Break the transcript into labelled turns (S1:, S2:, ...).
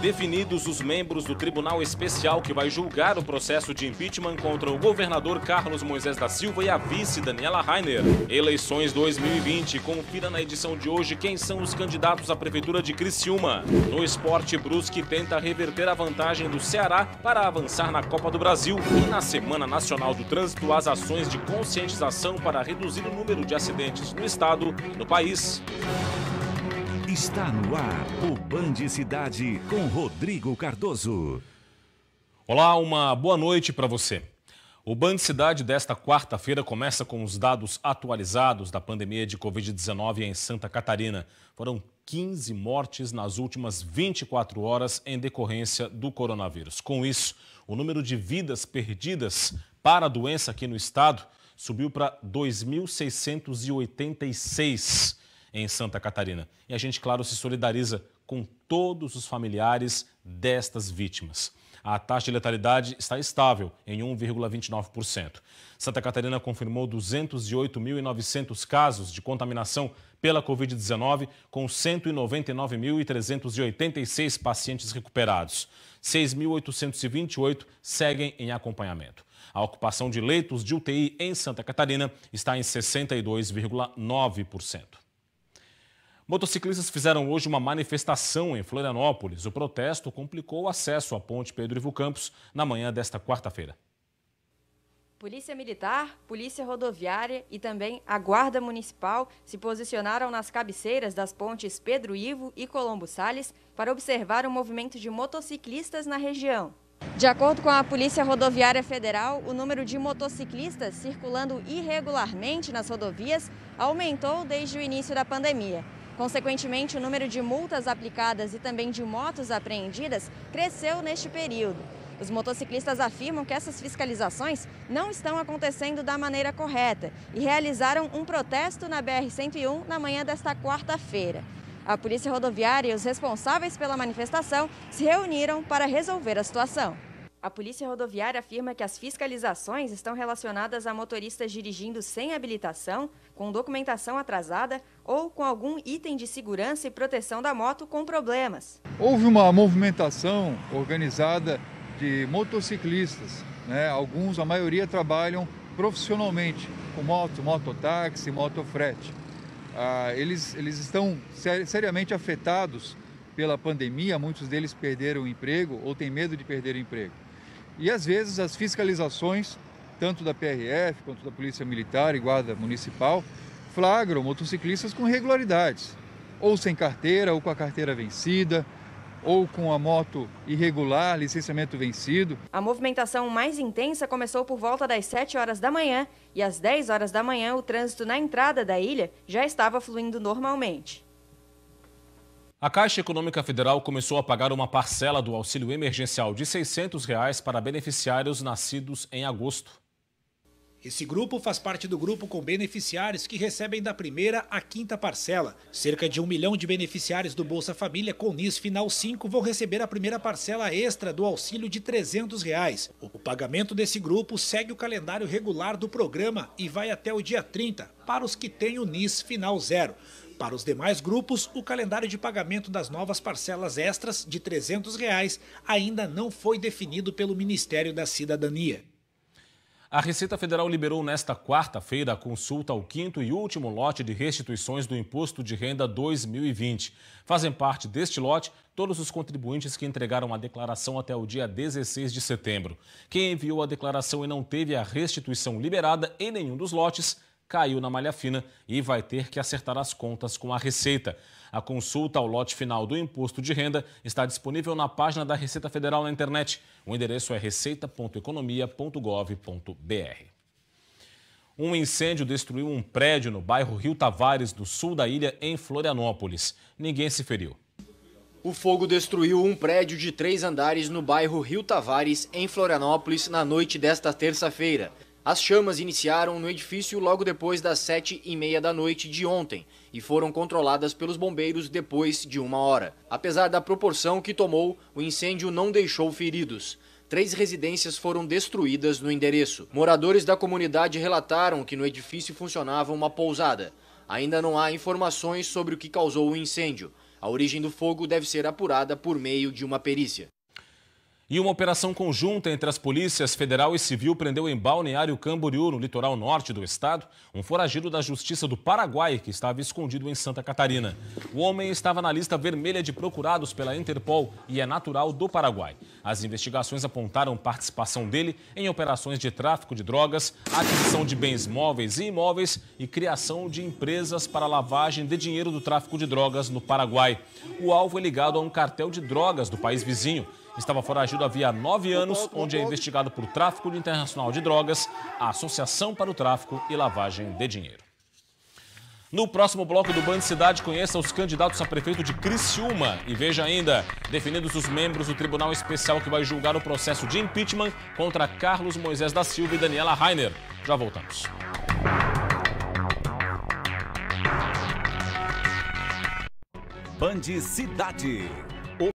S1: definidos os membros do Tribunal Especial que vai julgar o processo de impeachment contra o governador Carlos Moisés da Silva e a vice Daniela Rainer. Eleições 2020. Confira na edição de hoje quem são os candidatos à Prefeitura de Criciúma. No esporte, Brusque tenta reverter a vantagem do Ceará para avançar na Copa do Brasil. E na Semana Nacional do Trânsito, as ações de conscientização para reduzir o número de acidentes no estado e no país. Está no ar o Band Cidade com Rodrigo Cardoso. Olá, uma boa noite para você. O Band Cidade desta quarta-feira começa com os dados atualizados da pandemia de Covid-19 em Santa Catarina. Foram 15 mortes nas últimas 24 horas em decorrência do coronavírus. Com isso, o número de vidas perdidas para a doença aqui no estado subiu para 2.686 em Santa Catarina. E a gente, claro, se solidariza com todos os familiares destas vítimas. A taxa de letalidade está estável, em 1,29%. Santa Catarina confirmou 208.900 casos de contaminação pela Covid-19, com 199.386 pacientes recuperados. 6.828 seguem em acompanhamento. A ocupação de leitos de UTI em Santa Catarina está em 62,9%. Motociclistas fizeram hoje uma manifestação em Florianópolis. O protesto complicou o acesso à ponte Pedro Ivo Campos na manhã desta quarta-feira.
S2: Polícia Militar, Polícia Rodoviária e também a Guarda Municipal se posicionaram nas cabeceiras das pontes Pedro Ivo e Colombo Sales para observar o movimento de motociclistas na região. De acordo com a Polícia Rodoviária Federal, o número de motociclistas circulando irregularmente nas rodovias aumentou desde o início da pandemia. Consequentemente, o número de multas aplicadas e também de motos apreendidas cresceu neste período. Os motociclistas afirmam que essas fiscalizações não estão acontecendo da maneira correta e realizaram um protesto na BR-101 na manhã desta quarta-feira. A Polícia Rodoviária e os responsáveis pela manifestação se reuniram para resolver a situação. A Polícia Rodoviária afirma que as fiscalizações estão relacionadas a motoristas dirigindo sem habilitação, com documentação atrasada ou com algum item de segurança e proteção da moto com problemas. Houve uma movimentação organizada de motociclistas. Né? Alguns, a maioria, trabalham profissionalmente com moto, mototáxi, motofrete. Ah, eles, eles estão seriamente afetados pela pandemia, muitos deles perderam o emprego ou têm medo de perder o emprego. E às vezes as fiscalizações, tanto da PRF quanto da Polícia Militar e Guarda Municipal, flagram motociclistas com irregularidades, ou sem carteira, ou com a carteira vencida, ou com a moto irregular, licenciamento vencido. A movimentação mais intensa começou por volta das 7 horas da manhã e às 10 horas da manhã o trânsito na entrada da ilha já estava fluindo normalmente.
S1: A Caixa Econômica Federal começou a pagar uma parcela do auxílio emergencial de R$ 600 reais para beneficiários nascidos em agosto. Esse grupo faz parte do grupo com beneficiários que recebem da primeira à quinta parcela. Cerca de um milhão de beneficiários do Bolsa Família com NIS Final 5 vão receber a primeira parcela extra do auxílio de R$ 300. Reais. O pagamento desse grupo segue o calendário regular do programa e vai até o dia 30 para os que têm o NIS Final 0. Para os demais grupos, o calendário de pagamento das novas parcelas extras de R$ 300 reais ainda não foi definido pelo Ministério da Cidadania. A Receita Federal liberou nesta quarta-feira a consulta ao quinto e último lote de restituições do Imposto de Renda 2020. Fazem parte deste lote todos os contribuintes que entregaram a declaração até o dia 16 de setembro. Quem enviou a declaração e não teve a restituição liberada em nenhum dos lotes caiu na malha fina e vai ter que acertar as contas com a Receita. A consulta ao lote final do imposto de renda está disponível na página da Receita Federal na internet. O endereço é receita.economia.gov.br. Um incêndio destruiu um prédio no bairro Rio Tavares, do sul da ilha, em Florianópolis. Ninguém se feriu. O fogo destruiu um prédio de três andares no bairro Rio Tavares, em Florianópolis, na noite desta terça-feira. As chamas iniciaram no edifício logo depois das sete e meia da noite de ontem e foram controladas pelos bombeiros depois de uma hora. Apesar da proporção que tomou, o incêndio não deixou feridos. Três residências foram destruídas no endereço. Moradores da comunidade relataram que no edifício funcionava uma pousada. Ainda não há informações sobre o que causou o incêndio. A origem do fogo deve ser apurada por meio de uma perícia. E uma operação conjunta entre as polícias federal e civil prendeu em Balneário Camboriú, no litoral norte do estado, um foragido da Justiça do Paraguai que estava escondido em Santa Catarina. O homem estava na lista vermelha de procurados pela Interpol e é natural do Paraguai. As investigações apontaram participação dele em operações de tráfico de drogas, aquisição de bens móveis e imóveis e criação de empresas para lavagem de dinheiro do tráfico de drogas no Paraguai. O alvo é ligado a um cartel de drogas do país vizinho Estava foragido havia nove anos, onde é investigado por tráfico internacional de drogas, associação para o tráfico e lavagem de dinheiro. No próximo bloco do Band Cidade, conheça os candidatos a prefeito de Criciúma e veja ainda, definidos os membros do Tribunal Especial que vai julgar o processo de impeachment contra Carlos Moisés da Silva e Daniela Rainer. Já voltamos. Band Cidade.